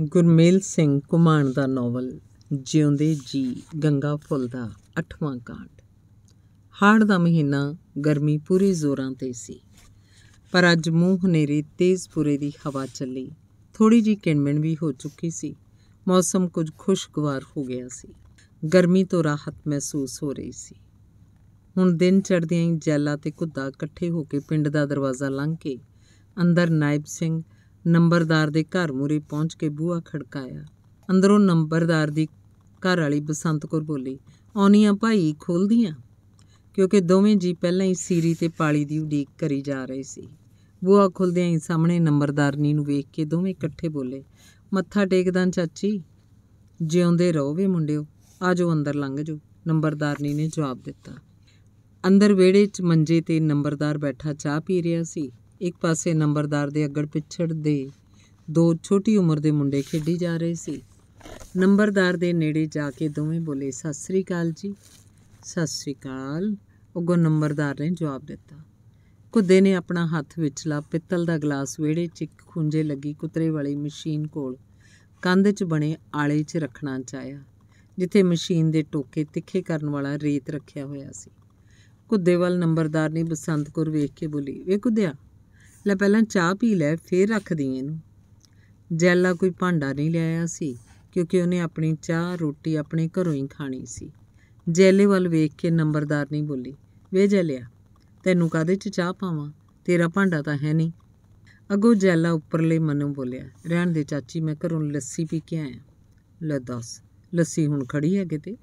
ਗੁਰਮੇਲ ਸਿੰਘ ਕੁਮਾਨ ਦਾ ਨੋਵਲ ਜਿਉਂਦੇ ਜੀ ਗੰਗਾ ਫੁੱਲ ਦਾ 8ਵਾਂ ਕਾਂਡ ਹਾੜ ਦਾ ਮਹੀਨਾ ਗਰਮੀ ਪੂਰੀ ਜ਼ੋਰਾਂ ਤੇ ਸੀ ਪਰ ਅੱਜ ਮੂੰਹ ਹਨੇਰੀ ਤੇਜ਼ ਪੂਰੇ ਦੀ ਹਵਾ ਚੱਲੀ ਥੋੜੀ ਜੀ ਕਿਣਮਣ ਵੀ ਹੋ ਚੁੱਕੀ ਸੀ ਮੌਸਮ ਕੁਝ ਖੁਸ਼ਗਵਾਰ ਹੋ ਗਿਆ ਸੀ ਗਰਮੀ ਤੋਂ ਰਾਹਤ ਮਹਿਸੂਸ ਹੋ ਰਹੀ ਸੀ ਹੁਣ ਦਿਨ ਚੜਦਿਆਂ ਹੀ ਜੈਲਾ ਤੇ ਕੁੱਦਾ ਇਕੱਠੇ ਹੋ ਕੇ ਪਿੰਡ ਦਾ ਦਰਵਾਜ਼ਾ ਲੰਘ ਕੇ ਅੰਦਰ ਨਾਇਬ ਸਿੰਘ ਨੰਬਰਦਾਰ ਦੇ ਘਰ ਮੂਰੇ ਪਹੁੰਚ ਕੇ ਬੂਹਾ ਖੜਕਾਇਆ ਅੰਦਰੋਂ ਨੰਬਰਦਾਰ ਦੀ ਘਰ ਵਾਲੀ ਬਸੰਤ ਕੌਰ ਬੋਲੀ ਆਉਣੀਆਂ ਭਾਈ ਖੋਲਦੀਆਂ ਕਿਉਂਕਿ ਦੋਵੇਂ ਜੀ ਪਹਿਲਾਂ ਹੀ ਸੀਰੀ ਤੇ ਪਾਲੀ ਦੀ ਉਡੀਕ ਕਰੀ ਜਾ ਰਹੇ ਸੀ ਬੂਹਾ ਖੁੱਲਦਿਆਂ ਹੀ ਸਾਹਮਣੇ ਨੰਬਰਦਾਰਨੀ ਨੂੰ ਵੇਖ ਕੇ ਦੋਵੇਂ ਇਕੱਠੇ ਬੋਲੇ ਮੱਥਾ ਟੇਕਦਾਂ ਚਾਚੀ ਜਿਉਂਦੇ ਰਹੋ ਵੇ ਮੁੰਡਿਓ ਆਜੋ ਅੰਦਰ ਲੰਘ ਜੋ ਨੰਬਰਦਾਰਨੀ ਨੇ ਜਵਾਬ ਦਿੱਤਾ ਅੰਦਰ ਵਿਹੜੇ 'ਚ ਮੰਜੇ ਤੇ ਨੰਬਰਦਾਰ ਬੈਠਾ ਚਾਹ ਪੀ ਰਿਹਾ ਸੀ ਇੱਕ ਪਾਸੇ ਨੰਬਰਦਾਰ ਦੇ ਅੱਗੜ ਪਿੱਛੜ ਦੇ ਦੋ ਛੋਟੀ ਉਮਰ ਦੇ ਮੁੰਡੇ ਖੇਡੀ ਜਾ ਰਹੇ ਸੀ ਨੰਬਰਦਾਰ ਦੇ ਨੇੜੇ ਜਾ ਕੇ ਦੋਵੇਂ ਬੋਲੇ ਸਤਿ ਸ੍ਰੀ ਅਕਾਲ ਜੀ ਸਤਿ ਸ੍ਰੀ ਅਕਾਲ ਉਗੋਂ ਨੰਬਰਦਾਰ ਨੇ ਜਵਾਬ ਦਿੱਤਾ ਕੁੱਦੇ ਨੇ ਆਪਣਾ ਹੱਥ ਵਿਚਲਾ ਪਿੱਤਲ ਦਾ ਗਲਾਸ ਵੇੜੇ 'ਚ ਇੱਕ ਖੁੰਝੇ ਲੱਗੀ ਕੁਤਰੇ ਵਾਲੀ ਮਸ਼ੀਨ ਕੋਲ ਕੰਧ 'ਚ ਬਣੇ ਆਲੇ 'ਚ ਰੱਖਣਾ ਚਾਹਿਆ ਜਿੱਥੇ ਮਸ਼ੀਨ ਦੇ ਟੋਕੇ ਤਿੱਖੇ ਕਰਨ ਵਾਲਾ ਰੇਤ ਰੱਖਿਆ ਹੋਇਆ ਸੀ ਕੁੱਦੇ ਵੱਲ ਨੰਬਰਦਾਰ ਨੇ ਬਸੰਤ ਕੌਰ ਵੇਖ ਕੇ ਬੋਲੀ ਵੇ ਕੁੱਦਿਆ ਲੈ ਪਹਿਲਾਂ ਚਾਹ ਪੀ ਲੈ ਫੇਰ ਰੱਖ ਦੀ ਇਹਨੂੰ ਜੈਲਾ ਕੋਈ ਭਾਂਡਾ ਨਹੀਂ ਲਿਆਇਆ ਸੀ ਕਿਉਂਕਿ ਉਹਨੇ ਆਪਣੀ ਚਾਹ ਰੋਟੀ ਆਪਣੇ ਘਰੋਂ ਹੀ ਖਾਣੀ ਸੀ ਜੈਲੇ ਵੱਲ ਵੇਖ ਕੇ ਨੰਬਰਦਾਰ ਨਹੀਂ ਬੋਲੀ ਵੇ ਜੈਲਿਆ ਤੈਨੂੰ ਕਾਦੇ ਚ ਚਾਹ ਪਾਵਾਂ ਤੇਰਾ ਭਾਂਡਾ ਤਾਂ ਹੈ ਨਹੀਂ ਅਗੋ ਜੈਲਾ ਉੱਪਰਲੇ ਮਨੋਂ ਬੋਲਿਆ ਰਹਿਣ ਦੇ ਚਾਚੀ ਮੈਂ ਘਰੋਂ ਲੱਸੀ ਪੀ ਕੇ ਆਇਆ ਲੈ ਦੱਸ ਲੱਸੀ ਹੁਣ ਖੜੀ ਹੈ ਕਿਤੇ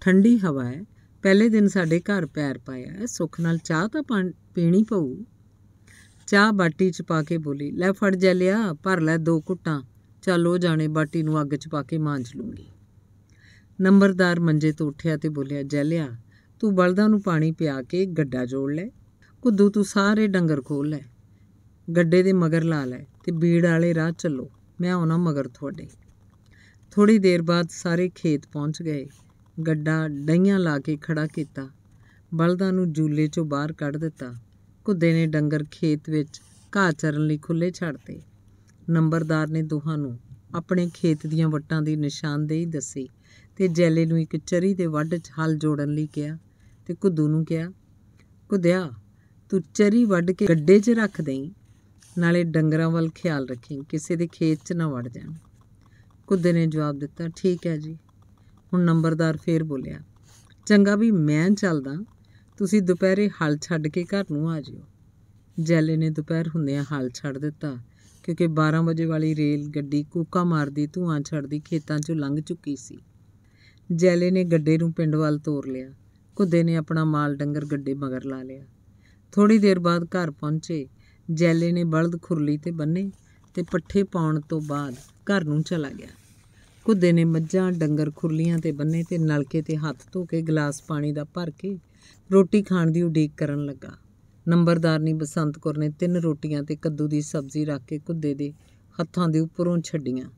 ਠੰਡੀ ਹਵਾ ਹੈ ਪਹਿਲੇ ਦਿਨ ਸਾਡੇ ਘਰ ਪੈਰ ਪਾਇਆ ਸੁੱਖ ਨਾਲ ਚਾਹ ਤਾਂ ਪੀਣੀ ਪਊ ਚਾਹ ਬਾਟੀ 'ਚ ਪਾ ਕੇ ਬੋਲੀ ਲੈ ਫੜ ਜਾ ਲਿਆ ਭਰ ਲੈ ਦੋ ਘੁੱਟਾਂ ਚੱਲ ਉਹ ਜਾਣੇ ਬਾਟੀ ਨੂੰ ਅੱਗ 'ਚ ਪਾ ਕੇ ਮਾਂਜ ਲੂੰਗੀ ਨੰਬਰਦਾਰ ਮੰਜੇ ਤੋਂ ਉੱਠਿਆ ਤੇ ਬੋਲਿਆ ਜੈਲਿਆ ਤੂੰ ਬਲਦਾਂ ਨੂੰ ਪਾਣੀ ਪਿਆ ਕੇ ਗੱਡਾ ਜੋੜ ਲੈ ਕੁੱਦੂ ਤੂੰ ਸਾਰੇ ਡੰਗਰ ਖੋਲ ਲੈ ਗੱਡੇ ਦੇ ਮਗਰ ਲਾ ਲੈ ਤੇ ਬੀੜ ਵਾਲੇ ਰਾਹ ਚੱਲੋ ਮੈਂ ਆਉਣਾ ਮਗਰ ਤੁਹਾਡੇ ਥੋੜੀ ਦੇਰ ਬਾਅਦ ਸਾਰੇ ਖੇਤ ਪਹੁੰਚ ਗਏ ਗੱਡਾ ਡਈਆਂ ਲਾ ਕੇ ਖੜਾ ਕੀਤਾ ਬਲਦਾਂ ਨੂੰ ਜੂਲੇ 'ਚੋਂ ਬਾਹਰ ਕੱਢ ਦਿੱਤਾ ਘੁੱਦੇ ਨੇ ਡੰਗਰ ਖੇਤ ਵਿੱਚ ਘਾਹ ਚਰਨ ਲਈ ਖੁੱਲੇ ਛੱਡਤੇ ਨੰਬਰਦਾਰ ਨੇ ਦੋਹਾਂ ਨੂੰ ਆਪਣੇ ਖੇਤ ਦੀਆਂ ਵੱਟਾਂ ਦੀ ਨਿਸ਼ਾਨਦੇਹੀ ਦੱਸੀ ਤੇ ਜੈਲੇ ਨੂੰ ਇੱਕ ਚਰੀ ਦੇ ਵੱਢ 'ਚ ਹਲ ਜੋੜਨ ਲਈ ਕਿਹਾ ਤੇ ਘੁੱਦੂ ਨੂੰ ਕਿਹਾ ਘੁੱਦਿਆ ਤੂੰ ਚਰੀ ਵੱਢ ਕੇ ਗੱਡੇ 'ਚ ਰੱਖ ਦੇਈ ਨਾਲੇ ਡੰਗਰਾਂ ਵੱਲ ਖਿਆਲ ਰੱਖੀ ਕਿਸੇ ਦੇ ਖੇਤ 'ਚ ਨਾ ਵੜ ਜਾਣ ਕੁੱਦੇ ਨੇ ਜਵਾਬ ਦਿੱਤਾ ਠੀਕ ਹੈ ਜੀ ਹੁਣ ਨੰਬਰਦਾਰ ਫੇਰ ਬੋਲਿਆ ਚੰਗਾ ਵੀ ਮੈਂ ਚੱਲਦਾ ਤੁਸੀਂ ਦੁਪਹਿਰੇ ਹਲ ਛੱਡ ਕੇ ਘਰ ਨੂੰ ਆ ਜਿਓ ਜੈਲੇ ਨੇ ਦੁਪਹਿਰ ਹੁੰਦਿਆਂ ਹਲ ਛੱਡ ਦਿੱਤਾ ਕਿਉਂਕਿ 12 ਵਜੇ ਵਾਲੀ ਰੇਲ ਗੱਡੀ ਕੂਕਾ ਮਾਰਦੀ ਧੂਆਂ ਛੱਡਦੀ ਖੇਤਾਂ 'ਚੋਂ ਲੰਘ ਚੁੱਕੀ ਸੀ ਜੈਲੇ ਨੇ ਗੱਡੇ ਨੂੰ ਪਿੰਡ ਵੱਲ ਤੋਰ ਲਿਆ ਕੁੱਦੇ ਨੇ ਆਪਣਾ ਮਾਲ ਡੰਗਰ ਗੱਡੇ ਮਗਰ ਲਾ ਲਿਆ ਥੋੜੀ ਦੇਰ ਬਾਅਦ ਘਰ ਪਹੁੰਚੇ ਜੈਲੇ ਨੇ ਬਲਦ ਖੁਰਲੀ ਤੇ ਬੰਨੇ ਤੇ ਪੱਠੇ ਪਾਉਣ ਤੋਂ ਬਾਅਦ ਘਰ ਨੂੰ ਚਲਾ ਗਿਆ ਕੁੱਦੇ ਨੇ ਮੱਝਾਂ ਡੰਗਰ ਖੁਰਲੀਆਂ ਤੇ ਬੰਨੇ ਤੇ ਨਲਕੇ ਤੇ ਹੱਥ ਧੋ ਕੇ ਗਲਾਸ ਪਾਣੀ ਦਾ ਭਰ ਕੇ ਰੋਟੀ ਖਾਣ ਦੀ ਉਡੀਕ ਕਰਨ ਲੱਗਾ ਨੰਬਰਦਾਰਨੀ ਬਸੰਤ ਕੌਰ ਨੇ ਤਿੰਨ ਰੋਟੀਆਂ ਤੇ ਕੱਦੂ ਦੀ ਸਬਜ਼ੀ ਰੱਖ ਕੇ ਕੁੱਦੇ ਦੇ ਹੱਥਾਂ ਦੇ ਉੱਪਰੋਂ ਛੱਡੀਆਂ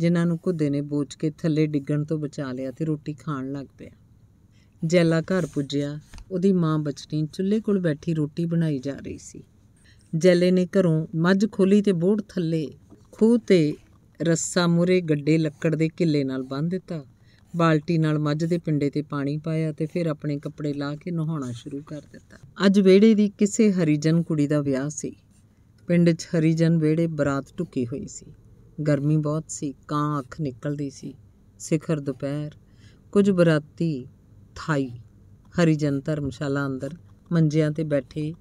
ਜਿਨ੍ਹਾਂ ਨੂੰ ਕੁੱਦੇ ਨੇ ਬੋਚ ਕੇ ਥੱਲੇ ਡਿੱਗਣ ਤੋਂ ਬਚਾ ਲਿਆ ਤੇ ਰੋਟੀ ਖਾਣ ਲੱਗ ਪਿਆ ਜੈਲਾ ਘਰ ਪੁੱਜਿਆ ਉਹਦੀ ਮਾਂ ਬਚਨੀ ਚੁੱਲ੍ਹੇ ਕੋਲ ਬੈਠੀ ਰੋਟੀ ਬਣਾਈ ਜਾ ਰਹੀ ਸੀ ਜੈਲੇ ਨੇ ਘਰੋਂ ਮੱਝ ਖੋਲੀ ਤੇ ਬੋੜ ਥੱਲੇ ਖੂਹ ਤੇ ਰੱਸਾ ਮੁਰੇ ਗੱਡੇ ਲੱਕੜ ਦੇ ਕਿੱਲੇ ਨਾਲ ਬੰਨ੍ਹ ਦਿੱਤਾ ਬਾਲਟੀ ਨਾਲ ਮੱਝ ਦੇ ਪਿੰਡੇ ਤੇ ਪਾਣੀ ਪਾਇਆ ਤੇ ਫਿਰ ਆਪਣੇ ਕੱਪੜੇ ਲਾ ਕੇ ਨਹਾਉਣਾ ਸ਼ੁਰੂ ਕਰ ਦਿੱਤਾ ਅੱਜ ਵਿਹੜੇ ਦੀ ਕਿਸੇ ਹਰੀਜਨ ਕੁੜੀ ਦਾ ਵਿਆਹ ਸੀ ਪਿੰਡ 'ਚ ਹਰੀਜਨ ਵਿਹੜੇ ਬਰਾਤ ਟੁੱਕੀ ਹੋਈ ਸੀ ਗਰਮੀ ਬਹੁਤ ਸੀ ਕਾਂ ਅੱਖ ਨਿਕਲਦੀ ਸੀ ਸਿਖਰ ਦੁਪਹਿਰ ਕੁਝ ਬਰਾਤੀ ਥਾਈ ਹਰੀਜਨ ਧਰਮਸ਼ਾਲਾ ਅੰਦਰ ਮੰਜਿਆਂ ਤੇ ਬੈਠੇ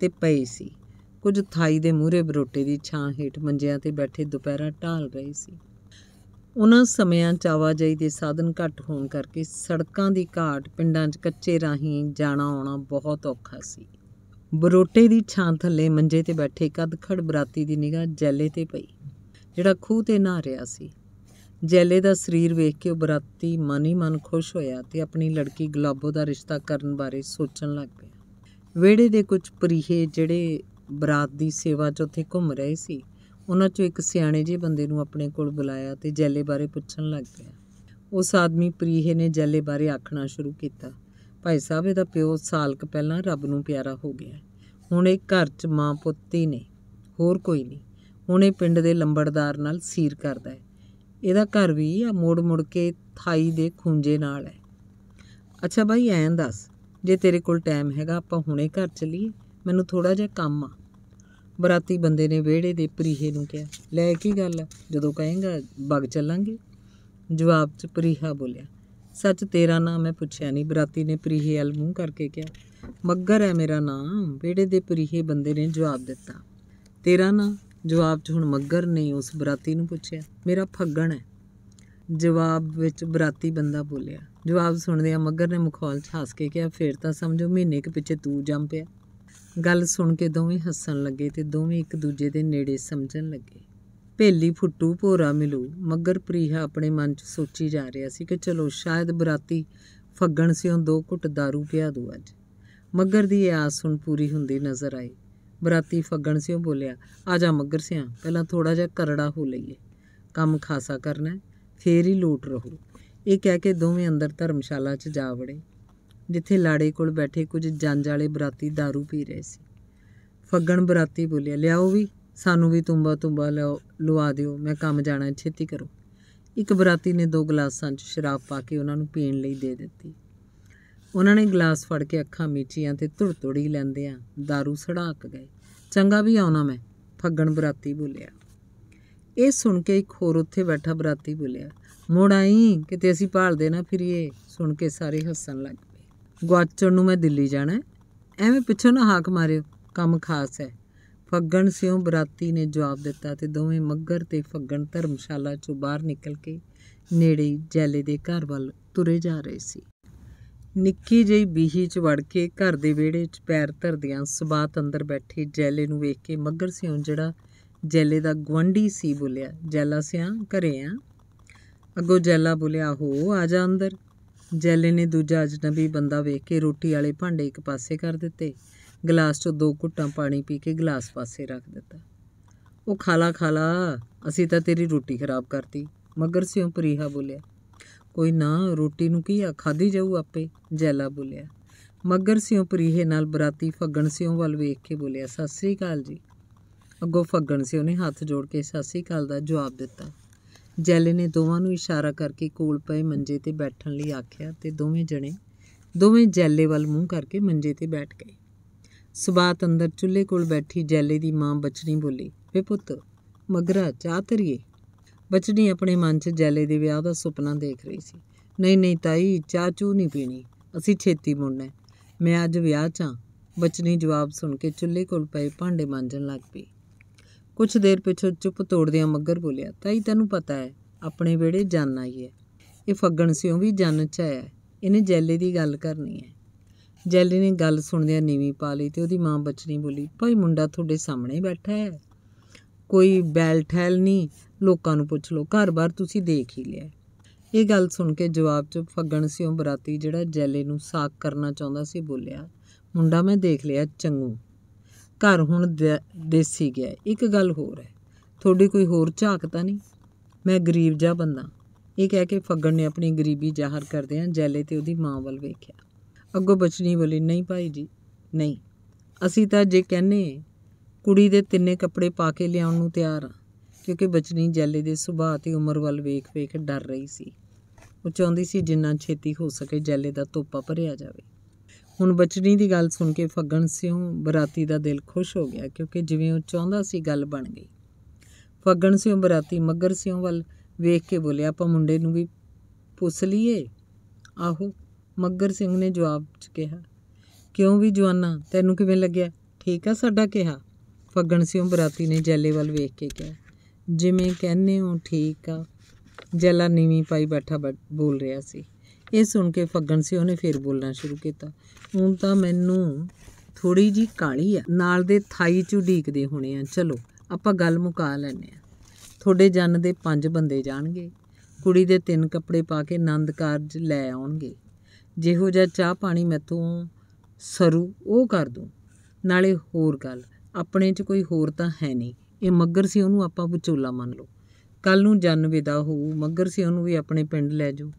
ਤੇ ਪਏ ਸੀ ਕੁਝ ਥਾਈ ਦੇ ਮੂਹਰੇ ਬਰੋਟੇ ਦੀ ਛਾਂ ਹੇਠ ਮੰਜਿਆਂ ਤੇ ਬੈਠੇ ਦੁਪਹਿਰਾ ਢਾਲ ਰਹੇ ਸੀ ਉਹਨਾਂ ਸਮਿਆਂ 'ਚ ਆਵਾਜਾਈ ਦੇ ਸਾਧਨ ਘੱਟ ਹੋਣ ਕਰਕੇ ਸੜਕਾਂ ਦੀ ਘਾਟ ਪਿੰਡਾਂ 'ਚ ਕੱਚੇ ਰਾਹੀਂ ਜਾਣਾ ਆਉਣਾ ਬਹੁਤ ਔਖਾ ਸੀ ਬਰੋਟੇ ਦੀ ਛਾਂ ਥੱਲੇ ਮੰਜੇ ਤੇ ਬੈਠੇ ਕਦਖੜ ਬਰਾਤੀ ਦੀ ਨਿਗਾਹ ਜੈਲੇ ਤੇ ਪਈ ਜਿਹੜਾ ਖੂਹ ਤੇ ਨਹਾ ਰਿਹਾ ਸੀ ਜੈਲੇ ਦਾ ਸਰੀਰ ਵੇਖ ਕੇ ਉਹ ਬਰਾਤੀ ਮਨ ਹੀ ਮਨ ਖੁਸ਼ ਹੋਇਆ ਤੇ ਆਪਣੀ ਲੜਕੀ ਗਲਾਬੋ ਦਾ ਰਿਸ਼ਤਾ ਕਰਨ ਬਾਰੇ ਸੋਚਣ ਲੱਗ ਪਿਆ ਵਿਹੜੇ ਦੇ ਕੁਝ ਪਰੀਹੇ ਜਿਹੜੇ ਬਰਾਤ ਦੀ ਸੇਵਾ 'ਚ ਉੱਥੇ ਘੁੰਮ ਰਹੇ ਸੀ ਉਹਨਾਂ 'ਚੋਂ ਇੱਕ ਸਿਆਣੇ ਜਿਹੇ ਬੰਦੇ ਨੂੰ ਆਪਣੇ ਕੋਲ ਬੁਲਾਇਆ ਤੇ ਜੈਲੇ ਬਾਰੇ ਪੁੱਛਣ ਲੱਗ ਪਿਆ ਉਸ ਆਦਮੀ ਪ੍ਰੀਹੇ ਨੇ ਜੈਲੇ ਬਾਰੇ ਆਖਣਾ ਸ਼ੁਰੂ ਕੀਤਾ ਭਾਈ ਸਾਹਿਬ ਇਹਦਾ ਪਿਓ ਸਾਲ ਕ ਪਹਿਲਾਂ ਰੱਬ ਨੂੰ ਪਿਆਰਾ ਹੋ ਗਿਆ ਹੁਣ ਇਹ ਘਰ 'ਚ ਮਾਂ ਪੁੱਤ ਹੀ ਨੇ ਹੋਰ ਕੋਈ ਨਹੀਂ ਹੁਣ ਇਹ ਪਿੰਡ ਦੇ ਲੰਬੜਦਾਰ ਨਾਲ ਸੀਰ ਕਰਦਾ ਹੈ ਇਹਦਾ ਘਰ ਵੀ ਆ ਮੋੜ ਮੁੜ ਕੇ ਥਾਈ ਦੇ ਖੁੰਝੇ ਨਾਲ ਹੈ ਅੱਛਾ ਭਾਈ ਐਂ ਦੱਸ ਜੇ ਤੇਰੇ ਕੋਲ ਟਾਈਮ ਹੈਗਾ ਆਪਾਂ ਹੁਣੇ ਘਰ ਚਲੀਏ ਮੈਨੂੰ ਥੋੜਾ ਜਿਹਾ ਕੰਮ ਆ ਬਰਾਤੀ ਬੰਦੇ ਨੇ ਵਿਹੜੇ ਦੇ ਪਰੀਹੇ ਨੂੰ ਕਿਹਾ ਲੈ ਕੀ ਗੱਲ ਜਦੋਂ ਕਹੇਗਾ ਬਗ ਚੱਲਾਂਗੇ ਜਵਾਬ 'ਚ ਪਰੀਹਾ ਬੋਲਿਆ ਸੱਚ ਤੇਰਾ ਨਾਮ ਮੈਂ ਪੁੱਛਿਆ ਨਹੀਂ ਬਰਾਤੀ ਨੇ ਪਰੀਹੇ ਅਲ ਮੂੰਹ ਕਰਕੇ ਕਿਹਾ ਮੱਗਰ ਹੈ ਮੇਰਾ ਨਾਮ ਵਿਹੜੇ ਦੇ ਪਰੀਹੇ ਬੰਦੇ ਨੇ ਜਵਾਬ ਦਿੱਤਾ ਤੇਰਾ ਨਾਮ ਜਵਾਬ 'ਚ ਹੁਣ ਮੱਗਰ ਨਹੀਂ ਉਸ ਬਰਾਤੀ ਨੂੰ ਪੁੱਛਿਆ ਮੇਰਾ ਫੱਗਣ ਹੈ ਜਵਾਬ ਵਿੱਚ ਬਰਾਤੀ ਬੰਦਾ ਬੋਲਿਆ ਜਵਾਬ ਸੁਣਦਿਆਂ ਮੱਗਰ ਨੇ ਮੁਖੌਲ ਛਾਸ ਹੱਸ ਕੇ ਕਿਹਾ ਫੇਰ ਤਾਂ ਸਮਝੋ ਮਹੀਨੇ ਕੁ ਪਿੱਛੇ ਤੂੰ ਜੰਮ ਪਿਆ ਗੱਲ ਸੁਣ ਕੇ ਦੋਵੇਂ ਹੱਸਣ ਲੱਗੇ ਤੇ ਦੋਵੇਂ ਇੱਕ ਦੂਜੇ ਦੇ ਨੇੜੇ ਸਮਝਣ ਲੱਗੇ ਭੇਲੀ ਫੁੱਟੂ ਭੋਰਾ ਮਿਲੂ ਮੱਗਰ ਪ੍ਰੀਹਾ ਆਪਣੇ ਮਨ 'ਚ ਸੋਚੀ ਜਾ ਰਿਹਾ ਸੀ ਕਿ ਚਲੋ ਸ਼ਾਇਦ ਬਰਾਤੀ ਫੱਗਣ ਸਿਓਂ ਦੋ ਘੁੱਟ दारू ਪਿਆ ਦੂ ਅੱਜ ਮੱਗਰ ਦੀ ਇਹ ਆਸ ਹੁਣ ਪੂਰੀ ਹੁੰਦੀ ਨਜ਼ਰ ਆਈ ਬਰਾਤੀ ਫੱਗਣ ਸਿਓਂ ਬੋਲਿਆ ਆ ਜਾ ਮੱਗਰ ਸਿਆਂ ਪਹਿਲਾਂ ਥੋੜਾ ਜਿਹਾ ਕਰੜਾ ਹੋ ਲਈਏ ਕੰਮ ਖਾਸਾ ਕਰਨਾ ਫੇਰ ਹੀ ਲੋਟ ਰਹੋ ਇਹ ਕਹਿ ਕੇ ਦੋਵੇਂ ਅੰਦਰ ਧਰਮਸ਼ਾਲਾ 'ਚ ਜਾ ਵੜੇ ਜਿੱਥੇ ਲਾੜੇ ਕੋਲ ਬੈਠੇ ਕੁਝ ਜੰਜ ਵਾਲੇ ਬਰਾਤੀ दारू ਪੀ ਰਹੇ ਸੀ ਫੱਗਣ ਬਰਾਤੀ ਬੋਲਿਆ ਲਿਆਓ ਵੀ ਸਾਨੂੰ ਵੀ ਤੁੰਬਾ ਤੁੰਬਾ ਲਵਾ ਦਿਓ ਮੈਂ ਕੰਮ ਜਾਣਾ ਛੇਤੀ ਕਰੋ ਇੱਕ ਬਰਾਤੀ ਨੇ ਦੋ ਗਲਾਸਾਂ 'ਚ ਸ਼ਰਾਬ ਪਾ ਕੇ ਉਹਨਾਂ ਨੂੰ ਪੀਣ ਲਈ ਦੇ ਦਿੱਤੀ ਉਹਨਾਂ ਨੇ ਗਲਾਸ ਫੜ ਕੇ ਅੱਖਾਂ ਮੀਚੀਆਂ ਤੇ ਲੈਂਦੇ ਆ दारू ਸੜਾਕ ਗਏ ਚੰਗਾ ਵੀ ਆਉਣਾ ਮੈਂ ਫੱਗਣ ਬਰਾਤੀ ਬੋਲਿਆ ਇਹ ਸੁਣ ਕੇ ਇੱਕ ਹੋਰ ਉੱਥੇ ਬੈਠਾ ਬਰਾਤੀ ਬੋਲਿਆ ਮੋੜਾਈ ਕਿਤੇ ਅਸੀਂ ਭਾਲਦੇ ਨਾ ਇਹ ਸੁਣ ਕੇ ਸਾਰੇ ਹੱਸਣ ਲੱਗੇ ਗਵਾਚਣ ਨੂੰ ਮੈਂ ਦਿੱਲੀ ਜਾਣਾ ਐਵੇਂ ਪਿੱਛੋਂ ਨਾ ਹਾਕ ਮਾਰਿਓ ਕੰਮ ਖਾਸ ਹੈ ਫੱਗਣ ਸਿਓ ਬਰਾਤੀ ਨੇ ਜਵਾਬ ਦਿੱਤਾ ਤੇ ਦੋਵੇਂ ਮੱਗਰ ਤੇ ਫੱਗਣ ਧਰਮਸ਼ਾਲਾ ਚੋਂ ਬਾਹਰ ਨਿਕਲ ਕੇ ਨੇੜੇ ਜੈਲੇ ਦੇ ਘਰ ਵੱਲ ਤੁਰੇ ਜਾ ਰਹੇ ਸੀ ਨਿੱਕੀ ਜਿਹੀ ਬੀਹੀ 'ਚ ਵੜ ਕੇ ਘਰ ਦੇ ਵਿਹੜੇ 'ਚ ਪੈਰ ਧਰਦਿਆਂ ਸਬਾਤ ਅੰਦਰ ਬੈਠੇ ਜੈਲੇ ਨੂੰ ਵੇਖ ਕੇ ਮੱਗਰ ਸਿਓ ਜਿਹੜਾ ਜੈਲੇ ਦਾ ਗਵੰਡੀ ਸੀ ਬੋਲਿਆ ਜੈਲਾ ਸਿਆਂ ਘਰੇ ਆ ਅੱਗੋ ਜੈਲਾ ਬੋਲਿਆ ਹੋ ਆ ਜਾ ਅੰਦਰ ਜੈਲੇ ਨੇ ਦੂਜਾ ਅਜਨਬੀ ਬੰਦਾ ਵੇਖ ਕੇ ਰੋਟੀ ਵਾਲੇ ਭਾਂਡੇ ਇੱਕ ਪਾਸੇ ਕਰ ਦਿੱਤੇ ਗਲਾਸ 'ਚੋਂ ਦੋ ਘੁੱਟਾਂ ਪਾਣੀ ਪੀ ਕੇ ਗਲਾਸ ਪਾਸੇ ਰੱਖ ਦਿੱਤਾ ਉਹ ਖਾਲਾ ਖਾਲਾ ਅਸੀਂ ਤਾਂ ਤੇਰੀ ਰੋਟੀ ਖਰਾਬ ਕਰਤੀ ਮਗਰ ਸਿਉਂ ਪ੍ਰੀਹਾ ਬੋਲਿਆ ਕੋਈ ਨਾ ਰੋਟੀ ਨੂੰ ਕੀ ਆ ਖਾਦੀ ਜਾਊ ਆਪੇ ਜੈਲਾ ਬੋਲਿਆ ਮਗਰ ਸਿਉ ਪ੍ਰੀਹੇ ਨਾਲ ਬਰਾਤੀ ਫੱਗਣ ਸਿਉ ਵੱਲ ਵੇਖ ਕੇ ਬੋਲਿਆ ਸਤਿ ਸ੍ਰੀ ਅਕਾਲ ਜੀ ਅੱਗੋਂ ਫੱਗਣ ਸਿਉ ਨੇ ਹੱਥ ਜੋੜ ਕੇ ਸਤਿ ਸ੍ਰੀ ਅਕਾਲ ਦਾ ਜਵਾਬ ਦਿੱਤਾ ਜੈਲੇ ਨੇ ਦੋਵਾਂ ਨੂੰ ਇਸ਼ਾਰਾ ਕਰਕੇ ਕੋਲ ਪਏ ਮੰਜੇ ਤੇ ਬੈਠਣ ਲਈ ਆਖਿਆ ਤੇ ਦੋਵੇਂ ਜਣੇ ਦੋਵੇਂ ਜੈਲੇ ਵੱਲ ਮੂੰਹ ਕਰਕੇ ਮੰਜੇ ਤੇ ਬੈਠ ਗਏ ਸੁਬਾਤ ਅੰਦਰ ਚੁੱਲ੍ਹੇ ਕੋਲ ਬੈਠੀ ਜੈਲੇ ਦੀ ਮਾਂ ਬਚਣੀ ਬੋਲੀ ਵੇ ਪੁੱਤ ਮਗਰਾ ਚਾਹ ਤਰੀਏ ਬਚਣੀ ਆਪਣੇ ਮਨ 'ਚ ਜੈਲੇ ਦੇ ਵਿਆਹ ਦਾ ਸੁਪਨਾ ਦੇਖ ਰਹੀ ਸੀ ਨਹੀਂ ਨਹੀਂ ਤਾਈ ਚਾਹ ਚੂ ਨਹੀਂ ਪੀਣੀ ਅਸੀਂ ਛੇਤੀ ਮੁੜਨਾ ਮੈਂ ਅੱਜ ਵਿਆਹ 'ਚ ਆ ਬਚਣੀ ਜਵਾਬ ਸੁਣ ਕੇ ਚੁੱਲ੍ਹੇ ਕੋਲ ਪਏ ਭਾਂਡੇ ਮਾਂਜਣ ਲੱਗ ਪਈ ਕੁਝ ਦੇਰ ਪਿਛੋਂ ਚੁੱਪ ਤੋੜਦਿਆਂ ਮੱਗਰ ਬੋਲਿਆ ਤਾਈ ਤੈਨੂੰ ਪਤਾ ਹੈ ਆਪਣੇ ਵੇੜੇ ਜਾਨ ਆਈ ਹੈ ਇਹ ਫੱਗਣ ਸਿਉਂ ਵੀ ਜਨ ਚ ਆਇਆ ਇਹਨੇ ਜੈਲੇ ਦੀ ਗੱਲ ਕਰਨੀ ਹੈ ਜੈਲੇ ਨੇ ਗੱਲ ਸੁਣਦਿਆਂ ਨੀਵੀਂ ਪਾ ਲਈ ਤੇ ਉਹਦੀ ਮਾਂ ਬਚਨੀ ਬੋਲੀ ਭਾਈ ਮੁੰਡਾ ਤੁਹਾਡੇ ਸਾਹਮਣੇ ਬੈਠਾ ਹੈ ਕੋਈ ਬੈਲ ਠੈਲ ਨਹੀਂ ਲੋਕਾਂ ਨੂੰ ਪੁੱਛ ਲੋ ਘਰ-ਬਾਰ ਤੁਸੀਂ ਦੇਖ ਹੀ ਲਿਆ ਇਹ ਗੱਲ ਸੁਣ ਕੇ ਜਵਾਬ ਚ ਫੱਗਣ ਸਿਉਂ ਬਰਾਤੀ ਜਿਹੜਾ ਜੈਲੇ ਨੂੰ ਸਾਖ ਕਰਨਾ ਚਾਹੁੰਦਾ ਸੀ ਬੋਲਿਆ ਮੁੰਡਾ ਮੈਂ ਦੇਖ ਲਿਆ ਚੰਗੂ ਘਰ ਹੁਣ ਦੇਸੀ ਗਿਆ ਇੱਕ ਗੱਲ ਹੋਰ ਹੈ ਤੁਹਾਡੀ ਕੋਈ ਹੋਰ ਝਾਕ ਤਾਂ ਨਹੀਂ ਮੈਂ ਗਰੀਬ ਜਾ ਬੰਦਾ ਇਹ ਕਹਿ ਕੇ ਫੱਗਣ ਨੇ ਆਪਣੀ ਗਰੀਬੀ ਜ਼ਾਹਰ ਕਰਦੇ ਆਂ ਜੈਲੇ ਤੇ ਉਹਦੀ ਮਾਂ ਵੱਲ ਵੇਖਿਆ ਅੱਗੋਂ ਬਚਨੀ ਬੋਲੀ ਨਹੀਂ ਭਾਈ ਜੀ ਨਹੀਂ ਅਸੀਂ ਤਾਂ ਜੇ ਕਹਿੰਨੇ ਕੁੜੀ ਦੇ ਤਿੰਨੇ ਕੱਪੜੇ ਪਾ ਕੇ ਲਿਆਉਣ ਨੂੰ ਤਿਆਰ ਆ ਕਿਉਂਕਿ ਬਚਨੀ ਜੈਲੇ ਦੇ ਸੁਭਾਅ ਤੇ ਉਮਰ ਵੱਲ ਵੇਖ-ਵੇਖ ਡਰ ਰਹੀ ਸੀ ਉਹ ਚਾਹੁੰਦੀ ਸੀ ਜਿੰਨਾ ਛੇਤੀ ਹੋ ਸਕੇ ਜੈਲੇ ਦਾ ਤੋਪਾ ਭਰਿਆ ਜਾਵੇ ਹੁਣ ਬਚਣੀ ਦੀ ਗੱਲ ਸੁਣ ਕੇ ਫੱਗਣ ਸਿੰਘ ਬਰਾਤੀ ਦਾ ਦਿਲ ਖੁਸ਼ ਹੋ ਗਿਆ ਕਿਉਂਕਿ ਜਿਵੇਂ ਉਹ ਚਾਹੁੰਦਾ ਸੀ ਗੱਲ ਬਣ ਗਈ ਫੱਗਣ ਸਿੰਘ ਬਰਾਤੀ ਮੱਗਰ ਸਿੰਘ ਵੱਲ ਵੇਖ ਕੇ ਬੋਲਿਆ ਆਪਾਂ ਮੁੰਡੇ ਨੂੰ ਵੀ ਪੁੱਛ ਲਈਏ ਆਹੋ ਮੱਗਰ ਸਿੰਘ ਨੇ ਜਵਾਬ ਚ ਕਿਹਾ ਕਿਉਂ ਵੀ ਜਵਾਨਾ ਤੈਨੂੰ ਕਿਵੇਂ ਲੱਗਿਆ ਠੀਕ ਆ ਸਾਡਾ ਕਿਹਾ ਫੱਗਣ ਸਿੰਘ ਬਰਾਤੀ ਨੇ ਜੈਲੇ ਵੱਲ ਵੇਖ ਕੇ ਕਿਹਾ ਜਿਵੇਂ ਕਹਿੰਨੇ ਹੋ ਠੀਕ ਆ ਜੈਲਾ ਨੀਵੀਂ ਪਾਈ ਬੈਠਾ ਬੋਲ ਰਿਹਾ ਸੀ ਇਹ ਸੁਣ ਕੇ ਫੱਗਣ ਸੀ ਉਹਨੇ ਫੇਰ ਬੋਲਣਾ ਸ਼ੁਰੂ ਕੀਤਾ ਹੁਣ ਤਾਂ ਮੈਨੂੰ ਥੋੜੀ ਜੀ ਕਾਲੀ ਆ ਨਾਲ ਦੇ ਥਾਈ ਚ ਢੀਕਦੇ ਹੋਣੇ ਆ ਚਲੋ ਆਪਾਂ ਗੱਲ ਮੁਕਾ ਲੈਨੇ ਆ ਤੁਹਾਡੇ ਜਨ ਦੇ ਪੰਜ ਬੰਦੇ ਜਾਣਗੇ ਕੁੜੀ ਦੇ ਤਿੰਨ ਕੱਪੜੇ ਪਾ ਕੇ ਆਨੰਦ ਕਾਰਜ ਲੈ ਆਉਣਗੇ ਜਿਹੋ ਜਿਹਾ ਚਾਹ ਪਾਣੀ ਮੈਥੋਂ ਸਰੂ ਉਹ ਕਰ ਦੂੰ ਨਾਲੇ ਹੋਰ ਗੱਲ ਆਪਣੇ 'ਚ ਕੋਈ ਹੋਰ ਤਾਂ ਹੈ ਨਹੀਂ ਇਹ ਮੱਗਰ ਸੀ ਉਹਨੂੰ ਆਪਾਂ ਵਿਚੋਲਾ ਮੰਨ ਲਓ ਕੱਲ ਨੂੰ ਜਨ ਵਿਦਾ ਹੋਊ ਮੱਗਰ ਸੀ ਉਹਨੂੰ ਵੀ ਆਪਣੇ ਪਿੰਡ ਲੈ ਜਾਓ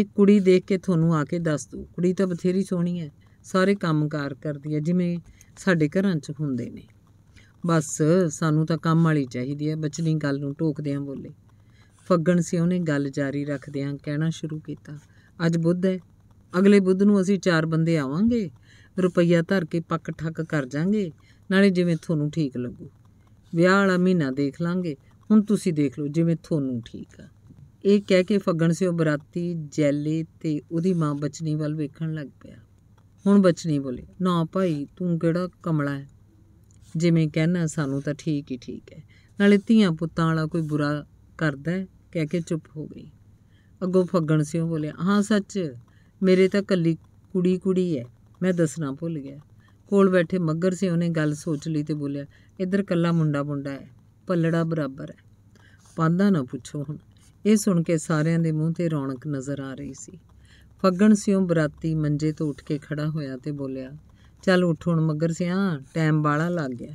ਇੱਕ ਕੁੜੀ ਦੇਖ ਕੇ ਤੁਹਾਨੂੰ ਆ ਕੇ ਦੱਸ ਦੂ ਕੁੜੀ ਤਾਂ ਬਥੇਰੀ ਸੋਹਣੀ ਹੈ ਸਾਰੇ ਕੰਮਕਾਰ ਕਰਦੀ ਹੈ ਜਿਵੇਂ ਸਾਡੇ ਘਰਾਂ 'ਚ ਹੁੰਦੇ ਨੇ ਬਸ ਸਾਨੂੰ ਤਾਂ ਕੰਮ ਵਾਲੀ ਚਾਹੀਦੀ ਹੈ ਬਚਨੀ ਗੱਲ ਨੂੰ ਟੋਕਦੇ ਆਂ ਬੋਲੇ ਫੱਗਣ ਸੀ ਉਹਨੇ ਗੱਲ ਜਾਰੀ ਰੱਖਦੇ ਆਂ ਕਹਿਣਾ ਸ਼ੁਰੂ ਕੀਤਾ ਅੱਜ ਬੁੱਧ ਹੈ ਅਗਲੇ ਬੁੱਧ ਨੂੰ ਅਸੀਂ ਚਾਰ ਬੰਦੇ ਆਵਾਂਗੇ ਰੁਪਈਆ ਧਰ ਕੇ ਪੱਕ ਠੱਕ ਕਰ ਜਾਾਂਗੇ ਨਾਲੇ ਜਿਵੇਂ ਤੁਹਾਨੂੰ ਠੀਕ ਲੱਗੂ ਵਿਆਹ ਵਾਲਾ ਮਹੀਨਾ ਦੇਖ ਲਾਂਗੇ ਹੁਣ ਤੁਸੀਂ ਦੇਖ ਲਓ ਜਿਵੇਂ ਤੁਹਾਨੂੰ ਠੀਕ ਆ ਇਹ ਕਹਿ ਕੇ ਫੱਗਣ ਸਿਓ ਬਰਾਤੀ ਜੈਲੇ ਤੇ ਉਹਦੀ ਮਾਂ ਬਚਨੀ ਵੱਲ ਵੇਖਣ ਲੱਗ ਪਿਆ ਹੁਣ ਬਚਨੀ ਬੋਲੀ ਨਾ ਭਾਈ ਤੂੰ ਕਿਹੜਾ ਕਮਲਾ ਹੈ ਜਿਵੇਂ ਕਹਿਣਾ ਸਾਨੂੰ ਤਾਂ ਠੀਕ ਹੀ ਠੀਕ ਹੈ ਨਾਲੇ ਧੀਆਂ ਪੁੱਤਾਂ ਵਾਲਾ ਕੋਈ ਬੁਰਾ ਕਰਦਾ ਕਹਿ ਕੇ ਚੁੱਪ ਹੋ ਗਈ ਅੱਗੋਂ ਫੱਗਣ ਸਿਓ ਬੋਲਿਆ ਹਾਂ ਸੱਚ ਮੇਰੇ ਤਾਂ ਕੱਲੀ ਕੁੜੀ ਕੁੜੀ ਹੈ ਮੈਂ ਦੱਸਣਾ ਭੁੱਲ ਗਿਆ ਕੋਲ ਬੈਠੇ ਮੱਗਰ ਸਿਓ ਨੇ ਗੱਲ ਸੋਚ ਲਈ ਤੇ ਬੋਲਿਆ ਇੱਧਰ ਕੱਲਾ ਮੁੰਡਾ ਮੁੰਡਾ ਹੈ ਪੱਲੜਾ ਬਰਾਬਰ ਹੈ ਪਾਂਦਾ ਨਾ ਪੁੱਛੋ ਹੁਣ ਇਹ ਸੁਣ ਕੇ ਸਾਰਿਆਂ ਦੇ ਮੂੰਹ ਤੇ ਰੌਣਕ ਨਜ਼ਰ ਆ ਰਹੀ ਸੀ ਫੱਗਣ ਸਿਉ ਬਰਾਤੀ ਮੰਜੇ ਤੋਂ ਉੱਠ ਕੇ ਖੜਾ ਹੋਇਆ ਤੇ ਬੋਲਿਆ ਚੱਲ ਉੱਠ ਹੁਣ ਮੱਗਰ ਸਿਆ ਟਾਈਮ ਬਾਲਾ ਲੱਗ ਗਿਆ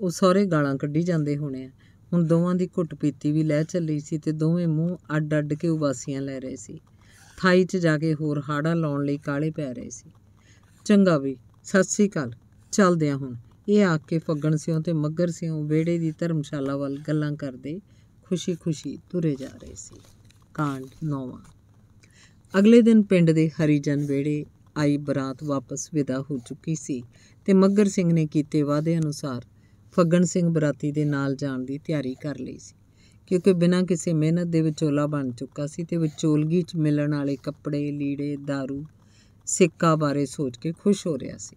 ਉਹ ਸਾਰੇ ਗਾਲਾਂ ਕੱਢੀ ਜਾਂਦੇ ਹੋਣੇ ਆ ਹੁਣ ਦੋਵਾਂ ਦੀ ਘੁੱਟ ਪੀਤੀ ਵੀ ਲੈ ਚੱਲੀ ਸੀ ਤੇ ਦੋਵੇਂ ਮੂੰਹ ਅੱਡ-ਅੱਡ ਕੇ ਉਵਾਸੀਆਂ ਲੈ ਰਹੇ ਸੀ ਥਾਈ 'ਚ ਜਾ ਕੇ ਹੋਰ ਹਾੜਾ ਲਾਉਣ ਲਈ ਕਾਲੇ ਪੈ ਰਹੇ ਸੀ ਚੰਗਾ ਵੀ ਸਤਿ ਸ੍ਰੀ ਅਕਾਲ ਚੱਲਦੇ ਆ ਹੁਣ ਇਹ ਆ ਕੇ ਫੱਗਣ ਸਿਉ ਤੇ ਮੱਗਰ ਸਿਉ ਵਿਹੜੇ ਦੀ ਧਰਮਸ਼ਾਲਾ ਵੱਲ ਗੱਲਾਂ ਕਰਦੇ ਖੁਸ਼ੀ-ਖੁਸ਼ੀ ਤੁਰੇ ਜਾ ਰਹੇ ਸੀ ਕਾਂਡ ਨੋਵਾ ਅਗਲੇ ਦਿਨ ਪਿੰਡ ਦੇ ਹਰੀਜਨ ਵੇੜੇ ਆਈ ਬਰਾਤ ਵਾਪਸ ਵਿਦਾ ਹੋ ਚੁੱਕੀ ਸੀ ਤੇ ਮੱਗਰ ਸਿੰਘ ਨੇ ਕੀਤੇ ਵਾਅਦੇ ਅਨੁਸਾਰ ਫੱਗਣ ਸਿੰਘ ਬਰਾਤੀ ਦੇ ਨਾਲ ਜਾਣ ਦੀ ਤਿਆਰੀ ਕਰ ਲਈ ਸੀ ਕਿਉਂਕਿ ਬਿਨਾਂ ਕਿਸੇ ਮਿਹਨਤ ਦੇ ਵਿਚੋਲਾ ਬਣ ਚੁੱਕਾ ਸੀ ਤੇ ਵਿਚੋਲਗੀ 'ਚ ਮਿਲਣ ਵਾਲੇ ਕੱਪੜੇ ਲੀੜੇ दारू ਸਿੱਕਾ ਬਾਰੇ ਸੋਚ ਕੇ ਖੁਸ਼ ਹੋ ਰਿਹਾ ਸੀ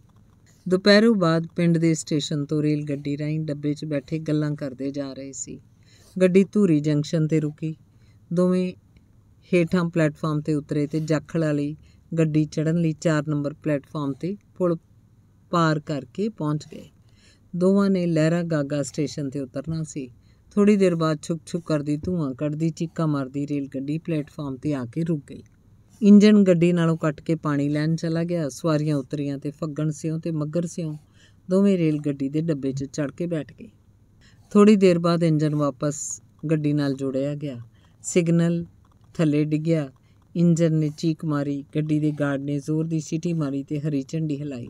ਦੁਪਹਿਰੋਂ ਬਾਅਦ ਪਿੰਡ ਦੇ ਸਟੇਸ਼ਨ ਤੋਂ ਰੇਲ ਗੱਡੀ ਰਾਹੀਂ ਡੱਬੇ 'ਚ ਬੈਠੇ ਗੱਲਾਂ ਕਰਦੇ ਜਾ ਰਹੇ ਸੀ ਗੱਡੀ ਧੂਰੀ ਜੰਕਸ਼ਨ ਤੇ ਰੁਕੀ ਦੋਵੇਂ ਹੇਠਾਂ ਪਲੇਟਫਾਰਮ ਤੇ ਉਤਰੇ ਤੇ ਜਾਖਲ ਵਾਲੀ ਗੱਡੀ ਚੜਨ ਲਈ 4 ਨੰਬਰ ਪਲੇਟਫਾਰਮ ਤੇ ਪੁਲ ਪਾਰ ਕਰਕੇ ਪਹੁੰਚ ਗਏ ਦੋਵਾਂ ਨੇ ਲਹਿਰਾ ਗਾਗਾ ਸਟੇਸ਼ਨ ਤੇ ਉਤਰਨਾ ਸੀ ਥੋੜੀ ਦੇਰ ਬਾਅਦ ਛੁਕ ਛੁਕ ਕਰਦੀ ਧੂਆਂ ਕੱਢਦੀ ਚੀਕਾਂ ਮਾਰਦੀ ਰੇਲ ਗੱਡੀ ਪਲੇਟਫਾਰਮ ਤੇ ਆ ਕੇ ਰੁਕ ਗਈ ਇੰਜਨ ਗੱਡੀ ਨਾਲੋਂ ਕੱਟ ਕੇ ਪਾਣੀ ਲੈਣ ਚਲਾ ਗਿਆ ਸਵਾਰੀਆਂ ਉਤਰੀਆਂ ਤੇ ਫੱਗਣ ਸਿਓ ਤੇ ਮੱਗਰ ਸਿਓ ਦੋਵੇਂ ਰੇਲ ਗੱਡੀ ਦੇ ਡੱਬੇ 'ਚ ਚੜ ਕੇ ਬੈਠ ਗਏ ਥੋੜੀ ਦੇਰ ਬਾਅਦ ਇੰਜਨ ਵਾਪਸ ਗੱਡੀ ਨਾਲ ਜੋੜਿਆ ਗਿਆ ਸਿਗਨਲ ਥੱਲੇ ਡਿੱਗਿਆ ਇੰਜਨ ਨੇ ਚੀਕ ਮਾਰੀ ਗੱਡੀ ਦੇ ਗਾਰਡ ਨੇ ਜ਼ੋਰ ਦੀ ਸਿਟੀ ਮਾਰੀ ਤੇ ਹਰੀ ਝੰਡੀ ਹਿਲਾਈ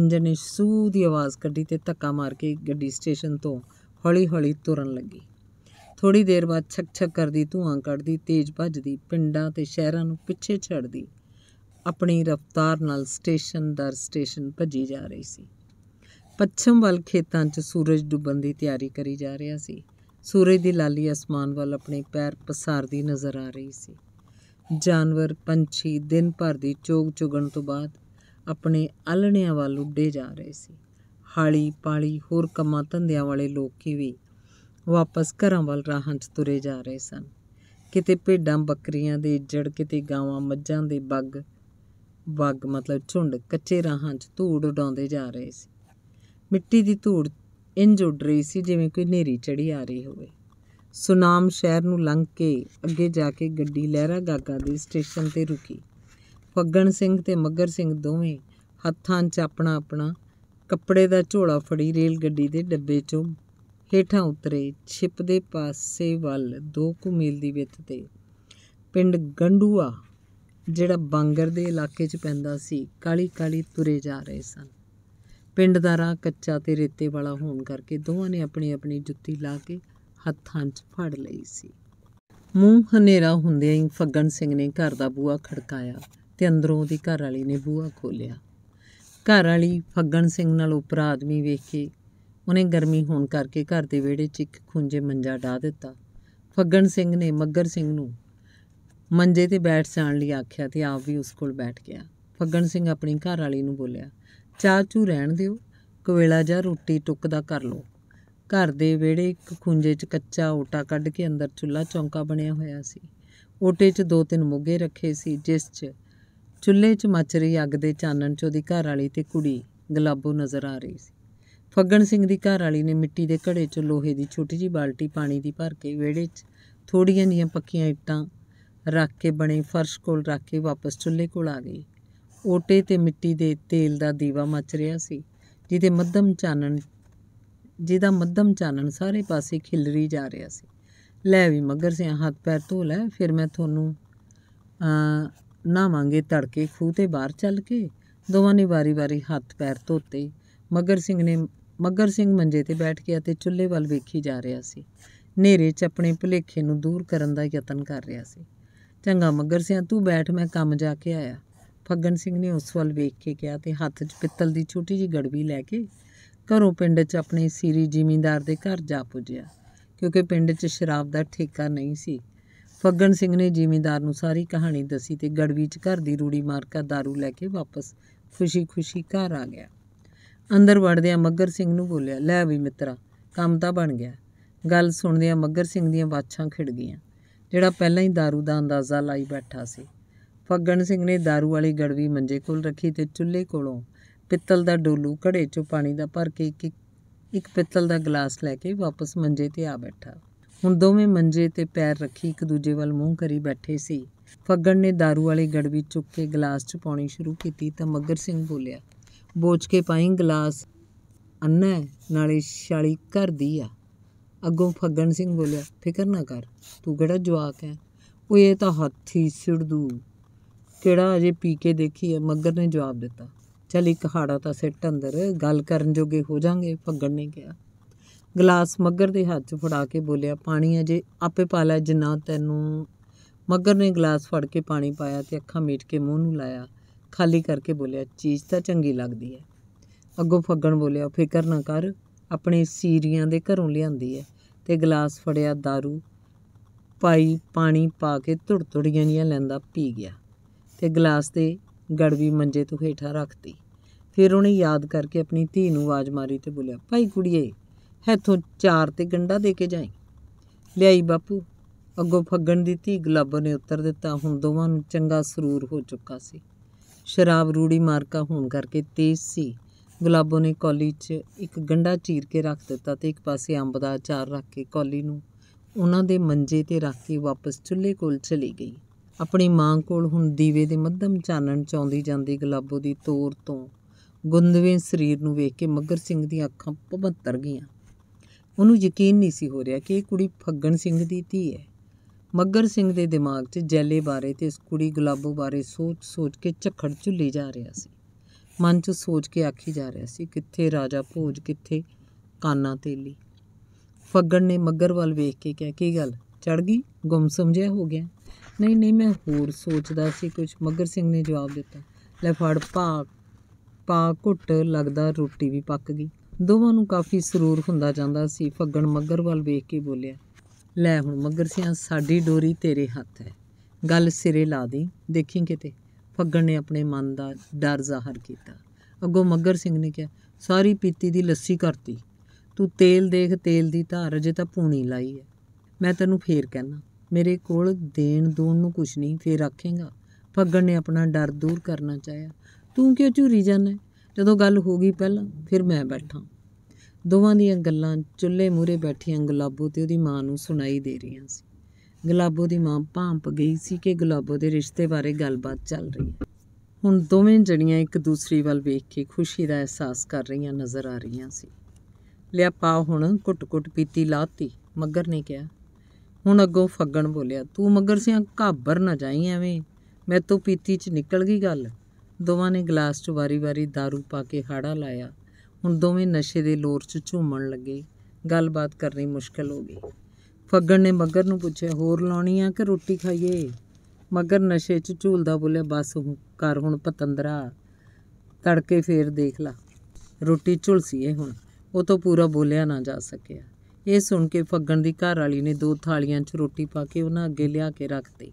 ਇੰਜਨ ਨੇ ਸੂ ਦੀ ਆਵਾਜ਼ ਕੱਢੀ ਤੇ ਧੱਕਾ ਮਾਰ ਕੇ ਗੱਡੀ ਸਟੇਸ਼ਨ ਤੋਂ ਹੌਲੀ-ਹੌਲੀ ਤੁਰਨ ਲੱਗੀ ਥੋੜੀ ਦੇਰ ਬਾਅਦ ਛਕ-ਛਕ ਕਰਦੀ ਧੂਆਂ ਕੱਢਦੀ ਤੇਜ਼ ਭੱਜਦੀ ਪਿੰਡਾਂ ਤੇ ਸ਼ਹਿਰਾਂ ਨੂੰ ਪਿੱਛੇ ਛੱਡਦੀ ਆਪਣੀ ਰਫ਼ਤਾਰ ਨਾਲ ਸਟੇਸ਼ਨ ਦਰ ਸਟੇਸ਼ਨ ਭੱਜੀ ਜਾ ਰਹੀ ਸੀ ਪੱਛਮ ਵੱਲ ਖੇਤਾਂ 'ਚ ਸੂਰਜ ਡੁੱਬਣ ਦੀ ਤਿਆਰੀ ਕਰੀ ਜਾ ਰਿਹਾ ਸੀ ਸੂਰਜ ਦੀ ਲਾਲੀ ਅਸਮਾਨ ਵੱਲ ਆਪਣੇ ਪੈਰ ਪਸਾਰਦੀ ਨਜ਼ਰ ਆ ਰਹੀ ਸੀ ਜਾਨਵਰ ਪੰਛੀ ਦਿਨ ਭਰ ਦੀ ਚੋਗ ਚੁਗਣ ਤੋਂ ਬਾਅਦ ਆਪਣੇ ਆਲਣਿਆਂ ਵੱਲ ਉੱਡੇ ਜਾ ਰਹੇ ਸੀ ਹਾਲੀ ਪਾਲੀ ਹੋਰ ਕਮਾ ਧੰਦਿਆਂ ਵਾਲੇ ਲੋਕ ਵੀ ਵਾਪਸ ਘਰਾਂ ਵੱਲ ਰਾਹਾਂ 'ਚ ਤੁਰੇ ਜਾ ਰਹੇ ਸਨ ਕਿਤੇ ਭੇਡਾਂ ਬੱਕਰੀਆਂ ਦੇ ਜੜ ਕਿਤੇ ਗਾਵਾਂ ਮੱਝਾਂ ਦੇ ਬੱਗ ਬੱਗ ਮਤਲਬ ਝੁੰਡ ਕੱਚੇ ਰਾਹਾਂ 'ਚ ਧੂੜ ਉਡਾਉਂਦੇ ਜਾ ਰਹੇ ਸੀ ਮਿੱਟੀ ਦੀ ਧੂੜ ਇੰਜ ਉੱਡ ਰਹੀ ਸੀ ਜਿਵੇਂ ਕੋਈ ਨੇਰੀ ਚੜੀ ਆ ਰਹੀ ਹੋਵੇ ਸੁਨਾਮ ਸ਼ਹਿਰ ਨੂੰ ਲੰਘ ਕੇ ਅੱਗੇ ਜਾ ਕੇ ਗੱਡੀ ਲਹਿਰਾ ਗਾਗਾ ਦੇ ਸਟੇਸ਼ਨ ਤੇ ਰੁਕੀ ਫੱਗਣ ਸਿੰਘ ਤੇ ਮੱਗਰ ਸਿੰਘ ਦੋਵੇਂ ਹੱਥਾਂ 'ਚ ਆਪਣਾ ਆਪਣਾ ਕੱਪੜੇ ਦਾ ਝੋਲਾ ਫੜੀ ਰੇਲ ਗੱਡੀ ਦੇ ਡੱਬੇ 'ਚੋਂ ਹੇਠਾਂ ਉਤਰੇ ਛਿਪ ਦੇ ਪਾਸੇ ਵੱਲ 2 ਕੁ ਮੀਲ ਦੀ ਵਿੱਥ ਤੇ ਪਿੰਡ ਗੰਡੂਆ ਜਿਹੜਾ ਬਾਂਗਰ ਦੇ ਇਲਾਕੇ 'ਚ ਪੈਂਦਾ ਸੀ ਕਾਲੀ ਕਾਲੀ ਤੁਰੇ ਜਾ ਰਹੇ ਸਨ ਪਿੰਡ ਦਾ ਰਾਹ ਕੱਚਾ ਤੇ ਰੇਤੇ ਵਾਲਾ ਹੋਣ ਕਰਕੇ ਦੋਵਾਂ ਨੇ ਆਪਣੀ ਆਪਣੀ ਜੁੱਤੀ ਲਾ ਕੇ ਹੱਥਾਂ 'ਚ ਫੜ ਲਈ ਸੀ ਮੂੰਹ ਹਨੇਰਾ ਹੁੰਦਿਆਂ ਹੀ ਫੱਗਣ ਸਿੰਘ ਨੇ ਘਰ ਦਾ ਬੂਹਾ ਖੜਕਾਇਆ ਤੇ ਅੰਦਰੋਂ ਉਹਦੀ ਘਰ ਵਾਲੀ ਨੇ ਬੂਹਾ ਖੋਲਿਆ ਘਰ ਵਾਲੀ ਫੱਗਣ ਸਿੰਘ ਨਾਲ ਉਪਰ ਆਦਮੀ ਵੇਖ ਕੇ ਉਹਨੇ ਗਰਮੀ ਹੋਣ ਕਰਕੇ ਘਰ ਦੇ ਵਿਹੜੇ 'ਚ ਇੱਕ ਖੁੰਝੇ ਮੰਜਾ ਢਾ ਦਿੱਤਾ ਫੱਗਣ ਸਿੰਘ ਨੇ ਮੱਗਰ ਸਿੰਘ ਨੂੰ ਮੰਜੇ ਤੇ ਬੈਠ ਜਾਣ ਲਈ ਆਖਿਆ ਤੇ ਆਪ ਵੀ ਉਸ ਕੋਲ ਬੈਠ ਗਿਆ ਫੱਗਣ ਸਿੰਘ ਆਪਣੀ ਘਰ ਵਾਲੀ ਨੂੰ ਬੋਲਿਆ ਚਾਹ ਚੂ ਰਹਿਣ ਦਿਓ ਕਵੇਲਾ ਜਾਂ ਰੋਟੀ ਟੁੱਕ ਦਾ ਕਰ ਲਓ ਘਰ ਦੇ ਵਿਹੜੇ ਇੱਕ ਖੁੰਝੇ 'ਚ ਕੱਚਾ ਓਟਾ ਕੱਢ ਕੇ ਅੰਦਰ ਚੁੱਲ੍ਹਾ ਚੌਂਕਾ ਬਣਿਆ ਹੋਇਆ ਸੀ ਓਟੇ 'ਚ ਦੋ ਤਿੰਨ ਮੁੱਗੇ ਰੱਖੇ ਸੀ ਜਿਸ 'ਚ ਚੁੱਲ੍ਹੇ 'ਚ ਮੱਚ ਰਹੀ ਅੱਗ ਦੇ ਚਾਨਣ 'ਚ ਉਹਦੀ ਘਰ ਵਾਲੀ ਤੇ ਕੁੜੀ ਗਲਾਬੋ ਨਜ਼ਰ ਆ ਰਹੀ ਸੀ ਫੱਗਣ ਸਿੰਘ ਦੀ ਘਰ ਵਾਲੀ ਨੇ ਮਿੱਟੀ ਦੇ ਘੜੇ 'ਚ ਲੋਹੇ ਦੀ ਛੋਟੀ ਜੀ ਬਾਲਟੀ ਪਾਣੀ ਦੀ ਭਰ ਕੇ ਵਿਹੜੇ 'ਚ ਥੋੜੀਆਂ ਜੀਆਂ ਪੱਕੀਆਂ ਇੱਟਾਂ ਰੱਖ ਕੇ ਬਣੇ ਫਰਸ਼ ਕੋਲ ਰੱਖ ਕੇ ਵਾਪਸ ਚੁੱਲ੍ਹੇ ਕੋਲ ਆ ਗਈ ਓਟੇ ਤੇ ਮਿੱਟੀ ਦੇ ਤੇਲ ਦਾ ਦੀਵਾ ਮੱਚ ਰਿਹਾ ਸੀ ਜਿਹਦੇ ਮੱਧਮ ਚਾਨਣ ਜਿਹਦਾ ਮੱਧਮ ਚਾਨਣ ਸਾਰੇ ਪਾਸੇ ਖਿਲਰੀ ਜਾ ਰਿਹਾ ਸੀ ਲੈ ਵੀ ਮਗਰ ਸਿਆਂ ਹੱਥ ਪੈਰ ਧੋ ਲੈ ਫਿਰ ਮੈਂ ਤੁਹਾਨੂੰ ਨਾਵਾਂਗੇ ਤੜਕੇ ਖੂਹ ਤੇ ਬਾਹਰ ਚੱਲ ਕੇ ਦੋਵਾਂ ਨੇ ਵਾਰੀ-ਵਾਰੀ ਹੱਥ ਪੈਰ ਧੋਤੇ ਮਗਰ ਸਿੰਘ ਨੇ ਮਗਰ ਸਿੰਘ ਮੰਜੇ ਤੇ ਬੈਠ ਗਿਆ ਤੇ ਚੁੱਲ੍ਹੇ ਵੱਲ ਵੇਖੀ ਜਾ ਰਿਹਾ ਸੀ ਨੇਰੇ 'ਚ ਆਪਣੇ ਭੁਲੇਖੇ ਨੂੰ ਦੂਰ ਕਰਨ ਦਾ ਯਤਨ ਕਰ ਰਿਹਾ ਸੀ ਚੰਗਾ ਮਗਰ ਸਿਆ ਤੂੰ ਬੈਠ ਮੈਂ ਕੰਮ ਜਾ ਕੇ ਆਇਆ ਫੱਗਣ ਸਿੰਘ ਨੇ ਉਸ ਵੱਲ ਵੇਖ ਕੇ ਕਿਹਾ ਤੇ ਹੱਥ 'ਚ ਪਿੱਤਲ ਦੀ ਛੋਟੀ ਜੀ ਗੜਵੀ ਲੈ ਕੇ ਘਰੋਂ ਪਿੰਡ 'ਚ ਆਪਣੇ ਸੀਰੀ ਜ਼ਿਮੀਂਦਾਰ ਦੇ ਘਰ ਜਾ ਪੁੱਜਿਆ ਕਿਉਂਕਿ ਪਿੰਡ 'ਚ ਸ਼ਰਾਬ ਦਾ ਠੇਕਾ ਨਹੀਂ ਸੀ ਫੱਗਣ ਸਿੰਘ ਨੇ ਜ਼ਿਮੀਂਦਾਰ ਨੂੰ ਸਾਰੀ ਕਹਾਣੀ ਦੱਸੀ ਤੇ ਗੜਵੀ 'ਚ ਘਰ ਦੀ ਰੂੜੀ ਮਾਰ ਕੇ दारू ਲੈ ਕੇ ਵਾਪਸ ਖੁਸ਼ੀ-ਖੁਸ਼ੀ ਘਰ ਆ ਗਿਆ ਅੰਦਰ ਵੜਦਿਆਂ ਮੱਗਰ ਸਿੰਘ ਨੂੰ ਬੋਲਿਆ ਲੈ ਵੀ ਮਿੱਤਰਾ ਕੰਮ ਤਾਂ ਬਣ ਗਿਆ ਗੱਲ ਸੁਣਦਿਆਂ ਮੱਗਰ ਸਿੰਘ ਦੀਆਂ ਬਾਛਾਂ ਖਿੜ ਗਈਆਂ ਜਿਹੜਾ ਪਹਿਲਾਂ ਹੀ दारू ਦਾ ਅੰਦਾਜ਼ਾ ਲਾਈ ਬੈਠਾ ਸੀ ਫੱਗਣ ਸਿੰਘ ਨੇ दारू ਵਾਲੀ ਗੜਵੀ ਮੰਜੇ ਕੋਲ ਰੱਖੀ ਤੇ ਚੁੱਲ੍ਹੇ ਕੋਲੋਂ ਪਿੱਤਲ ਦਾ ਡੋਲੂ ਘੜੇ 'ਚੋਂ ਪਾਣੀ ਦਾ ਭਰ ਕੇ ਇੱਕ ਪਿੱਤਲ ਦਾ ਗਲਾਸ ਲੈ ਕੇ ਵਾਪਸ ਮੰਜੇ ਤੇ ਆ ਬੈਠਾ ਹੁਣ ਦੋਵੇਂ ਮੰਜੇ ਤੇ ਪੈਰ ਰੱਖੀ ਇੱਕ ਦੂਜੇ ਵੱਲ ਮੂੰਹ ਕਰੀ ਬੈਠੇ ਸੀ ਫੱਗਣ ਨੇ दारू ਵਾਲੀ ਗੜਵੀ ਚੁੱਕ ਕੇ ਗਲਾਸ 'ਚ ਪਾਣੀ ਸ਼ੁਰੂ ਕੀਤੀ ਤਾਂ ਮੱਗਰ ਸਿੰਘ ਬੋਲਿਆ ਬੋਚ ਕੇ ਪਾਈ ਗਲਾਸ ਅੰਨਾ ਨਾਲੇ ਛਾਲੀ ਘਰ ਦੀ ਆ ਅੱਗੋਂ ਫੱਗਣ ਸਿੰਘ ਬੋਲਿਆ ਫਿਕਰ ਨਾ ਕਰ ਤੂੰ ਕਿਹੜਾ ਜਵਾਕ ਹੈ ਉਹ ਇਹ ਤਾਂ ਹੱਥੀ ਸਿੜਦੂ ਕਿਹੜਾ ਅਜੇ ਪੀ ਕੇ ਦੇਖੀ ਹੈ ਮੱਗਰ ਨੇ ਜਵਾਬ ਦਿੱਤਾ ਚਲ ਇੱਕ ਹਾੜਾ ਤਾਂ ਸਿੱਟ ਅੰਦਰ ਗੱਲ ਕਰਨ ਜੋਗੇ ਹੋ ਜਾਾਂਗੇ ਫੱਗਣ ਨੇ ਕਿਹਾ ਗਲਾਸ ਮੱਗਰ ਦੇ ਹੱਥ 'ਚ ਫੜਾ ਕੇ ਬੋਲਿਆ ਪਾਣੀ ਅਜੇ ਆਪੇ ਪਾ ਲੈ ਜਿੰਨਾ ਤੈਨੂੰ ਮੱਗਰ ਨੇ ਗਲਾਸ ਫੜ ਕੇ ਪਾਣੀ ਪਾਇਆ ਤੇ ਅੱਖਾਂ ਮੀਟ ਕੇ ਮੂੰਹ ਨੂੰ ਲਾਇਆ ਖਾਲੀ ਕਰਕੇ ਬੋਲਿਆ ਚੀਜ਼ ਤਾਂ ਚੰਗੀ ਲੱਗਦੀ ਹੈ ਅੱਗੋਂ ਫੱਗਣ ਬੋਲਿਆ ਫਿਕਰ ਨਾ ਕਰ ਆਪਣੇ ਸੀਰੀਆਂ ਦੇ ਘਰੋਂ ਲਿਆਂਦੀ ਹੈ ਤੇ ਗਲਾਸ ਫੜਿਆ दारू ਪਾਈ ਪਾਣੀ ਪਾ ਕੇ ਧੁਰੀਆਂ ਜੀਆਂ ਲੈਂਦਾ ਪੀ ਗਿਆ ਤੇ ਗਲਾਸ ਦੇ ਗੜਵੀ ਮੰਜੇ ਤੋਂ ਹੇਠਾਂ ਰੱਖਤੀ ਫਿਰ ਉਹਨੇ ਯਾਦ ਕਰਕੇ ਆਪਣੀ ਧੀ ਨੂੰ ਆਵਾਜ਼ ਮਾਰੀ ਤੇ ਬੋਲਿਆ ਭਾਈ ਕੁੜੀਏ ਹੈਥੋਂ ਚਾਰ ਤੇ ਗੰਡਾ ਦੇ ਕੇ ਜਾਈ ਲਿਆਈ ਬਾਪੂ ਅੱਗੋਂ ਫੱਗਣ ਦੀ ਧੀ ਗਲਬ ਨੇ ਉੱਤਰ ਦਿੱਤਾ ਹੁਣ ਦੋਵਾਂ ਨੂੰ ਚੰਗਾ ਸਰੂਰ ਹੋ ਚੁੱਕਾ ਸੀ ਸ਼ਰਾਬ ਰੂੜੀ ਮਾਰਕਾ ਹੋਣ ਕਰਕੇ ਤੇਜ਼ ਸੀ ਗੁਲਾਬੋ ਨੇ ਕੋਲੀ 'ਚ ਇੱਕ ਗੰਡਾ ਚੀਰ ਕੇ ਰੱਖ ਦਿੱਤਾ ਤੇ ਇੱਕ ਪਾਸੇ ਅੰਬ ਦਾ ਅਚਾਰ ਰੱਖ ਕੇ ਕੋਲੀ ਨੂੰ ਉਹਨਾਂ ਦੇ ਮੰਜੇ ਤੇ ਰੱਖ ਕੇ ਵਾਪਸ ਚੁੱਲ੍ਹੇ ਕੋਲ ਚਲੀ ਗਈ ਆਪਣੀ ਮਾਂ ਕੋਲ ਹੁਣ ਦੀਵੇ ਦੇ ਮੱਧਮ ਚਾਨਣ ਚ ਆਉਂਦੀ ਜਾਂਦੀ ਗੁਲਾਬੋ ਦੀ ਤੋਰ ਤੋਂ ਗੁੰਦਵੇਂ ਸਰੀਰ ਨੂੰ ਵੇਖ ਕੇ ਮੱਗਰ ਸਿੰਘ ਦੀਆਂ ਅੱਖਾਂ ਪਵੱਤਰ ਗਈਆਂ ਉਹਨੂੰ ਯਕੀਨ ਨਹੀਂ ਸੀ ਹੋ ਰਿਹਾ ਕਿ ਇਹ ਕੁੜੀ ਫੱਗਣ ਸਿੰਘ ਦੀ ਧੀ ਹੈ ਮੱਗਰ ਸਿੰਘ ਦੇ ਦਿਮਾਗ 'ਚ ਜੈਲੇ ਬਾਰੇ ਤੇ ਇਸ ਕੁੜੀ ਗੁਲਾਬੋ ਬਾਰੇ ਸੋਚ-ਸੋਚ ਕੇ ਝੱਖੜ ਝੁੱਲੀ ਜਾ ਰਿਹਾ ਸੀ ਮਨ 'ਚ ਸੋਚ ਕੇ ਆਖੀ ਜਾ ਰਿਹਾ ਸੀ ਕਿੱਥੇ ਰਾਜਾ ਭੋਜ ਕਿੱਥੇ ਕਾਨਾ ਤੇਲੀ ਫੱਗਣ ਨੇ ਮੱਗਰ ਵੱਲ ਵੇਖ ਕੇ ਕਿਹਾ ਕੀ ਗੱਲ ਚੜ ਗਈ ਗੁੰਮ ਸਮਝਿਆ ਹੋ ਗਿਆ ਨਹੀਂ ਨਹੀਂ ਮੈਂ ਹੋਰ ਸੋਚਦਾ ਸੀ ਕੁਝ ਮੱਗਰ ਸਿੰਘ ਨੇ ਜਵਾਬ ਦਿੱਤਾ ਲੈ ਫੜ ਪਾ ਪਾ ਘੁੱਟ ਲੱਗਦਾ ਰੋਟੀ ਵੀ ਪੱਕ ਗਈ ਦੋਵਾਂ ਨੂੰ ਕਾਫੀ ਸਰੂਰ ਹੁੰਦਾ ਜਾਂਦਾ ਸੀ ਫੱਗਣ ਮੱਗਰ ਵੱਲ ਵੇਖ ਕੇ ਬੋਲਿਆ ਲੈ ਹੁਣ ਮੱਗਰ ਸਿੰਘ ਸਾਡੀ ਡੋਰੀ ਤੇਰੇ ਹੱਥ ਹੈ ਗੱਲ ਸਿਰੇ ਲਾ ਦੇ ਦੇਖੀ ਕਿਤੇ ਫੱਗਣ ਨੇ ਆਪਣੇ ਮਨ ਦਾ ਡਰ ਜ਼ਾਹਰ ਕੀਤਾ ਅੱਗੋਂ ਮੱਗਰ ਸਿੰਘ ਨੇ ਕਿਹਾ ਸਾਰੀ ਪੀਤੀ ਦੀ ਲੱਸੀ ਕਰਤੀ ਤੂੰ ਤੇਲ ਦੇਖ ਤੇਲ ਦੀ ਧਾਰ ਅਜੇ ਤਾਂ ਪੂਣੀ ਲਾਈ ਹੈ ਮੈਂ ਤੈਨੂੰ ਫੇਰ ਕਹਿਣਾ ਮੇਰੇ ਕੋਲ ਦੇਣ ਦੂਣ ਨੂੰ ਕੁਛ ਨਹੀਂ ਫੇਰ ਆਖੇਗਾ ਫੱਗਣ ਨੇ ਆਪਣਾ ਡਰ ਦੂਰ ਕਰਨਾ ਚਾਹਿਆ ਤੂੰ ਕਿਉਂ ਝੂਰੀ ਜਾਂਦਾ ਜਦੋਂ ਗੱਲ ਹੋ ਗਈ ਪਹਿਲਾਂ ਫਿਰ ਮੈਂ ਬੈਠਾ ਦੋਵਾਂ ਦੀਆਂ ਗੱਲਾਂ ਚੁੱਲ੍ਹੇ ਮੂਰੇ ਬੈਠੀਆਂ ਗੁਲਾਬੋ ਤੇ ਉਹਦੀ ਮਾਂ ਨੂੰ ਸੁਣਾਈ ਦੇ ਰਹੀਆਂ ਸੀ ਗੁਲਾਬੋ ਦੀ ਮਾਂ ਭਾਂਪ ਗਈ ਸੀ ਕਿ ਗੁਲਾਬੋ ਦੇ ਰਿਸ਼ਤੇ ਬਾਰੇ ਗੱਲਬਾਤ ਚੱਲ ਰਹੀ ਹੈ ਹੁਣ ਦੋਵੇਂ ਜਣੀਆਂ ਇੱਕ ਦੂਸਰੀ ਵੱਲ ਵੇਖ ਕੇ ਖੁਸ਼ੀ ਦਾ ਅਹਿਸਾਸ ਕਰ ਰਹੀਆਂ ਨਜ਼ਰ ਆ ਰਹੀਆਂ ਸੀ ਲਿਆ ਪਾ ਹੁਣ ਘੁੱਟ-ਘੁੱਟ ਪੀਤੀ ਲਾਤੀ ਮੱਗਰ ਨੇ ਕਿਹਾ ਹੁਣ ਅੱਗੋਂ ਫੱਗਣ ਬੋਲਿਆ ਤੂੰ ਮੱਗਰ ਸਿਆਂ ਘਾਬਰ ਨਾ ਜਾਈ ਐਵੇਂ ਮੈਂ ਤੋਂ ਪੀਤੀ 'ਚ ਨਿਕਲ ਗਈ ਗੱਲ ਦੋਵਾਂ ਨੇ ਗਲਾਸ 'ਚ ਵਾਰੀ-ਵਾਰੀ दारू ਪਾ ਕੇ ਹਾੜਾ ਲਾਇਆ ਹੁਣ ਦੋਵੇਂ ਨਸ਼ੇ ਦੇ ਲੋਰ 'ਚ ਝੂਮਣ ਲੱਗੇ ਗੱਲਬਾਤ ਕਰਨੀ ਮੁਸ਼ਕਲ ਹੋ ਗਈ ਫੱਗਣ ਨੇ ਮੱਗਰ ਨੂੰ ਪੁੱਛਿਆ ਹੋਰ ਲਾਉਣੀ ਆ ਕਿ ਰੋਟੀ ਖਾਈਏ ਮੱਗਰ ਨਸ਼ੇ 'ਚ ਝੂਲਦਾ ਬੋਲਿਆ ਬਸ ਕਰ ਹੁਣ ਪਤੰਦਰਾ ਤੜਕੇ ਫੇਰ ਦੇਖ ਲਾ ਰੋਟੀ ਝੁਲਸੀਏ ਹੁਣ ਉਹ ਤੋਂ ਪੂਰਾ ਬੋਲਿਆ ਨਾ ਜਾ ਸਕਿਆ ਇਹ ਸੁਣ ਕੇ ਫੱਗਣ ਦੀ ਘਰ ਵਾਲੀ ਨੇ ਦੋ ਥਾਲੀਆਂ 'ਚ ਰੋਟੀ ਪਾ ਕੇ ਉਹਨਾਂ ਅੱਗੇ ਲਿਆ ਕੇ ਰੱਖਤੀ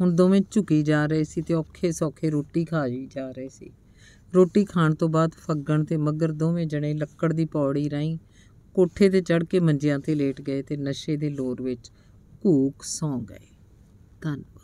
ਹੁਣ ਦੋਵੇਂ ਝੁਕੀ ਜਾ ਰਹੇ ਸੀ ਤੇ ਔਖੇ ਸੌਖੇ ਰੋਟੀ ਖਾਈ ਜਾ ਰਹੇ ਸੀ ਰੋਟੀ ਖਾਣ ਤੋਂ ਬਾਅਦ ਫੱਗਣ ਤੇ ਮੱਗਰ ਦੋਵੇਂ ਜਣੇ ਲੱਕੜ ਦੀ ਪੌੜੀ ਰਾਈ ਕੋਠੇ ਤੇ ਚੜ ਕੇ ਮੰਜਿਆਂ ਤੇ ਲੇਟ ਗਏ ਤੇ ਨਸ਼ੇ ਦੇ ਲੋਰ ਵਿੱਚ ਕੂਕ ਸੌਂ ਗਏ ਧੰਨਵਾਦ